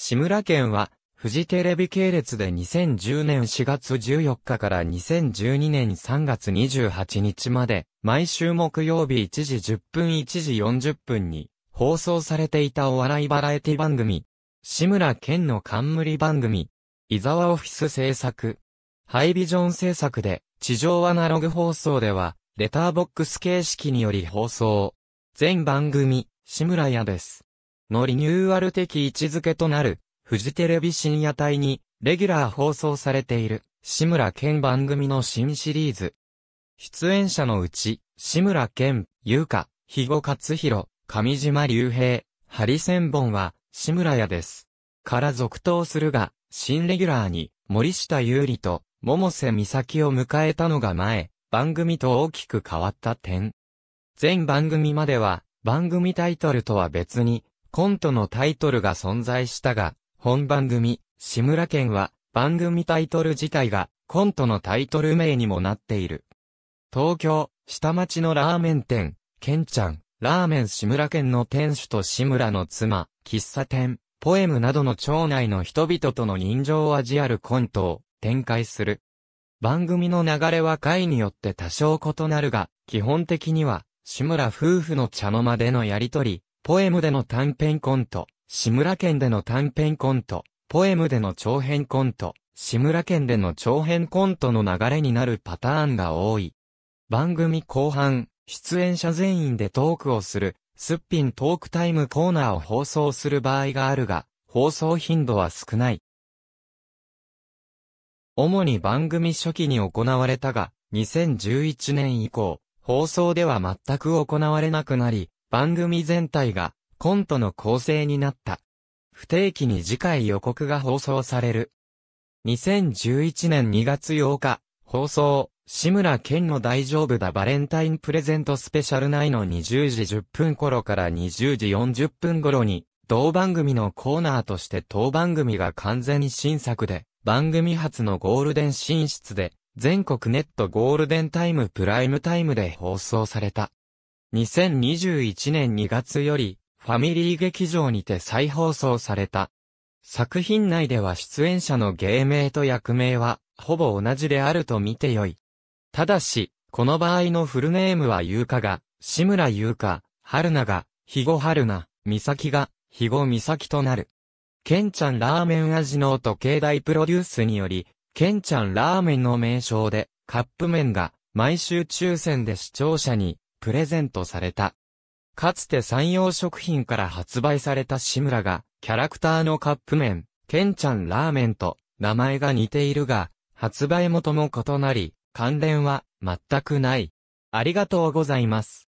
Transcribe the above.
志村県は、富士テレビ系列で2010年4月14日から2012年3月28日まで、毎週木曜日1時10分1時40分に放送されていたお笑いバラエティ番組、志村県の冠番組、伊沢オフィス制作、ハイビジョン制作で、地上アナログ放送では、レターボックス形式により放送。全番組、志村屋です。のリニューアル的位置づけとなる、フジテレビ深夜帯に、レギュラー放送されている、志村健番組の新シリーズ。出演者のうち、志村健、優香、肥後勝弘、上島竜兵、ハリセンボンは、志村屋です。から続投するが、新レギュラーに、森下優里と、百瀬美咲を迎えたのが前、番組と大きく変わった点。全番組までは、番組タイトルとは別に、コントのタイトルが存在したが、本番組、志村けんは、番組タイトル自体が、コントのタイトル名にもなっている。東京、下町のラーメン店、けんちゃん、ラーメン志村けんの店主と志村の妻、喫茶店、ポエムなどの町内の人々との人情を味あるコントを展開する。番組の流れは回によって多少異なるが、基本的には、志村夫婦の茶の間でのやりとり、ポエムでの短編コント、志村県での短編コント、ポエムでの長編コント、志村県での長編コントの流れになるパターンが多い。番組後半、出演者全員でトークをする、すっぴんトークタイムコーナーを放送する場合があるが、放送頻度は少ない。主に番組初期に行われたが、2011年以降、放送では全く行われなくなり、番組全体がコントの構成になった。不定期に次回予告が放送される。2011年2月8日、放送、志村健の大丈夫だバレンタインプレゼントスペシャル内の20時10分頃から20時40分頃に、同番組のコーナーとして当番組が完全新作で、番組初のゴールデン進出で、全国ネットゴールデンタイムプライムタイムで放送された。2021年2月より、ファミリー劇場にて再放送された。作品内では出演者の芸名と役名は、ほぼ同じであると見てよい。ただし、この場合のフルネームは優香が、志村優香、春菜が、肥後春菜、美咲が、肥後美咲となる。ケンちゃんラーメン味の時計台プロデュースにより、ケンちゃんラーメンの名称で、カップ麺が、毎週抽選で視聴者に、プレゼントされた。かつて山陽食品から発売された志村が、キャラクターのカップ麺、ケンちゃんラーメンと名前が似ているが、発売元も異なり、関連は全くない。ありがとうございます。